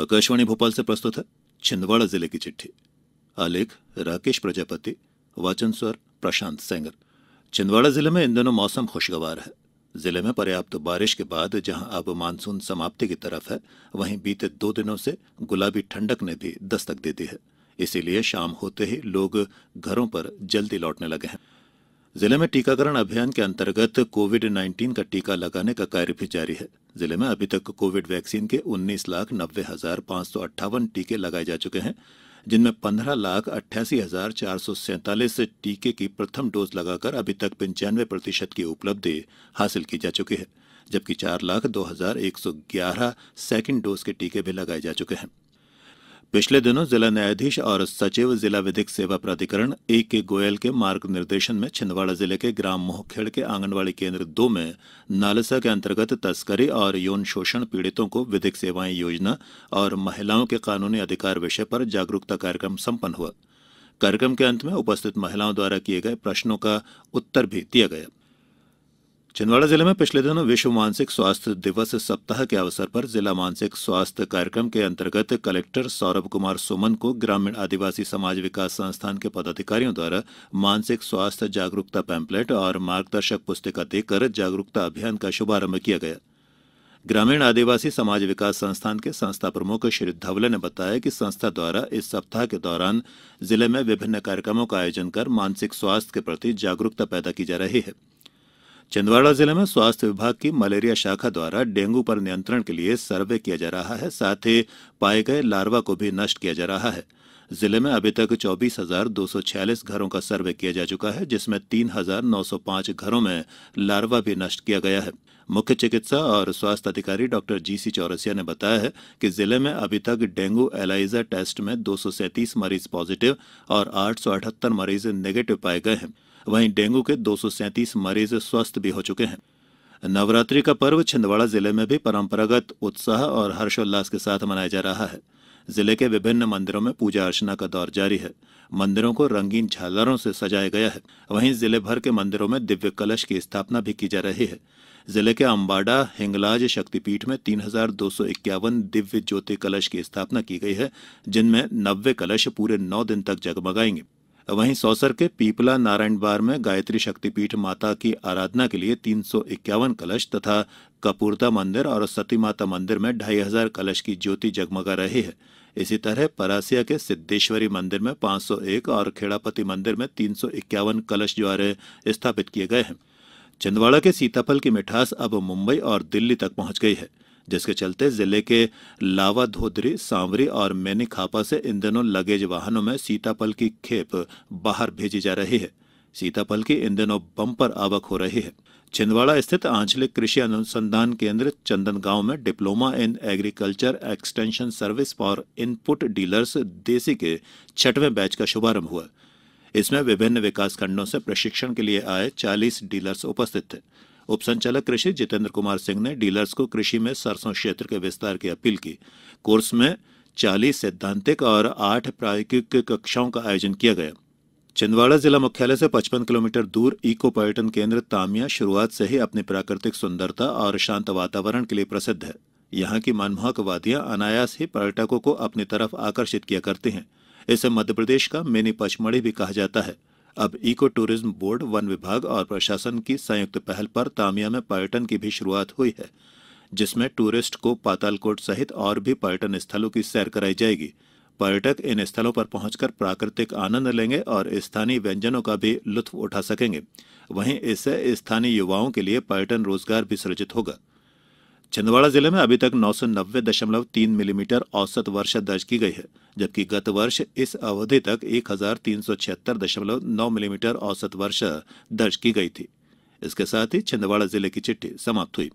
आकाशवाणी भोपाल से प्रस्तुत है छिंदवाड़ा जिले की चिट्ठी आलेख राकेश प्रजापति वाचन स्वर प्रशांत सेंगर छिंदवाड़ा जिले में इन दिनों मौसम खुशगवार है जिले में पर्याप्त बारिश के बाद जहां अब मानसून समाप्ति की तरफ है वहीं बीते दो दिनों से गुलाबी ठंडक ने भी दस्तक दे दी है इसीलिए शाम होते ही लोग घरों पर जल्दी लौटने लगे हैं जिले में टीकाकरण अभियान के अंतर्गत कोविड नाइन्टीन का टीका लगाने का कार्य भी जारी है जिले में अभी तक कोविड वैक्सीन के उन्नीस लाख नब्बे हजार पांच सौ अट्ठावन टीके लगाए जा चुके हैं जिनमें पंद्रह लाख अट्ठासी हजार चार सौ सैंतालीस टीके की प्रथम डोज लगाकर अभी तक पंचानवे प्रतिशत की उपलब्धि हासिल की जा चुकी है जबकि चार लाख दो हजार एक सौ ग्यारह सेकेंड डोज के टीके भी लगाए जा चुके हैं पिछले दिनों जिला न्यायाधीश और सचिव जिला विधिक सेवा प्राधिकरण ए के गोयल के मार्ग निर्देशन में छिंदवाड़ा जिले के ग्राम मोहखेड़ के आंगनबाड़ी केंद्र दो में नालसा के अंतर्गत तस्करी और यौन शोषण पीड़ितों को विधिक सेवाएं योजना और महिलाओं के कानूनी अधिकार विषय पर जागरूकता कार्यक्रम सम्पन्न हुआ कार्यक्रम के अंत में उपस्थित महिलाओं द्वारा किए गए प्रश्नों का उत्तर भी दिया गया छिंदवाड़ा जिले में पिछले दिनों विश्व मानसिक स्वास्थ्य दिवस सप्ताह के अवसर पर जिला मानसिक स्वास्थ्य कार्यक्रम के अंतर्गत कलेक्टर सौरभ कुमार सुमन को ग्रामीण आदिवासी समाज विकास संस्थान के पदाधिकारियों द्वारा मानसिक स्वास्थ्य जागरूकता पैम्पलेट और मार्गदर्शक पुस्तिका देकर जागरूकता अभियान का शुभारंभ किया गया ग्रामीण आदिवासी समाज विकास संस्थान के संस्था प्रमुख श्री धवले ने बताया कि संस्था द्वारा इस सप्ताह के दौरान जिले में विभिन्न कार्यक्रमों का आयोजन कर मानसिक स्वास्थ्य के प्रति जागरूकता पैदा की जा रही है छिंदवाड़ा जिले में स्वास्थ्य विभाग की मलेरिया शाखा द्वारा डेंगू पर नियंत्रण के लिए सर्वे किया जा रहा है साथ ही पाए गए लार्वा को भी नष्ट किया जा रहा है जिले में अभी तक चौबीस हजार दो सौ छियालीस घरों का सर्वे किया जा चुका है जिसमें तीन हजार नौ सौ पांच घरों में लार्वा भी नष्ट किया गया है मुख्य चिकित्सा और स्वास्थ्य अधिकारी डॉक्टर जीसी चौरसिया ने बताया है कि जिले में अभी तक डेंगू एलाइजा टेस्ट में दो मरीज पॉजिटिव और आठ मरीज नेगेटिव पाए गए हैं वहीं डेंगू के दो मरीज स्वस्थ भी हो चुके हैं नवरात्रि का पर्व छिंदवाड़ा जिले में भी परंपरागत उत्साह और हर्षोल्लास के साथ मनाया जा रहा है जिले के विभिन्न मंदिरों में पूजा अर्चना का दौर जारी है मंदिरों को रंगीन झालरों से सजाया गया है वहीं जिले भर के मंदिरों में दिव्य कलश की स्थापना भी की जा रही है जिले के अम्बाडा हिंगलाज शक्तिपीठ में तीन दिव्य ज्योति कलश की स्थापना की गई है जिनमें नब्बे कलश पूरे नौ दिन तक जगमगाएंगे वहीं सौसर के पीपला नारायण बार में गायत्री शक्तिपीठ माता की आराधना के लिए तीन सौ इक्यावन कलश तथा कपूरता मंदिर और सती माता मंदिर में ढाई हजार कलश की ज्योति जगमगा रही है इसी तरह परासिया के सिद्धेश्वरी मंदिर में 501 और खेड़ापति मंदिर में तीन सौ इक्यावन कलश ज्वारे स्थापित किए गए हैं छिंदवाड़ा के सीताफल की मिठास अब मुंबई और दिल्ली तक पहुंच गई है जिसके चलते जिले के लावाधोदरी सांवरी और मैनीखापा से इन दिनों लगेज वाहनों में सीतापल की खेप बाहर भेजी जा रही है सीतापल की इन दिनों बंपर आवक हो रही है छिंदवाड़ा स्थित आंचलिक कृषि अनुसंधान केंद्र चंदन गांव में diploma in agriculture extension service for input dealers देसी के छठवें बैच का शुभारंभ हुआ इसमें विभिन्न विकासखंडों से प्रशिक्षण के लिए आए 40 डीलर्स उपस्थित थे उप संचालक कृषि जितेंद्र कुमार सिंह ने डीलर्स को कृषि में सरसों क्षेत्र के विस्तार की अपील की कोर्स में चालीस सैद्धांतिक और आठ प्रायोगिक कक्षाओं का आयोजन किया गया छिंदवाड़ा जिला मुख्यालय से 55 किलोमीटर दूर इको पर्यटन केंद्र तामिया शुरुआत से ही अपनी प्राकृतिक सुंदरता और शांत वातावरण के लिए प्रसिद्ध है यहाँ की मनमोहक वादियाँ अनायास ही पर्यटकों को अपनी तरफ आकर्षित किया करती हैं इसे मध्यप्रदेश का मिनी पचमढ़ी भी कहा जाता है अब इको टूरिज्म बोर्ड वन विभाग और प्रशासन की संयुक्त पहल पर तामिया में पर्यटन की भी शुरुआत हुई है जिसमें टूरिस्ट को पातालकोट सहित और भी पर्यटन स्थलों की सैर कराई जाएगी पर्यटक इन स्थलों पर पहुंचकर प्राकृतिक आनंद लेंगे और स्थानीय व्यंजनों का भी लुत्फ उठा सकेंगे वहीं इससे स्थानीय युवाओं के लिए पर्यटन रोजगार भी सृजित होगा छिंदवाड़ा जिले में अभी तक नौ सौ नब्बे दशमलव तीन मिलीमीटर औसत वर्षा दर्ज की गई है जबकि गत वर्ष इस अवधि तक एक हजार तीन सौ छिहत्तर दशमलव नौ मिलीमीटर औसत वर्षा दर्ज की गई थी इसके साथ ही छिंदवाड़ा जिले की चिट्ठी समाप्त हुई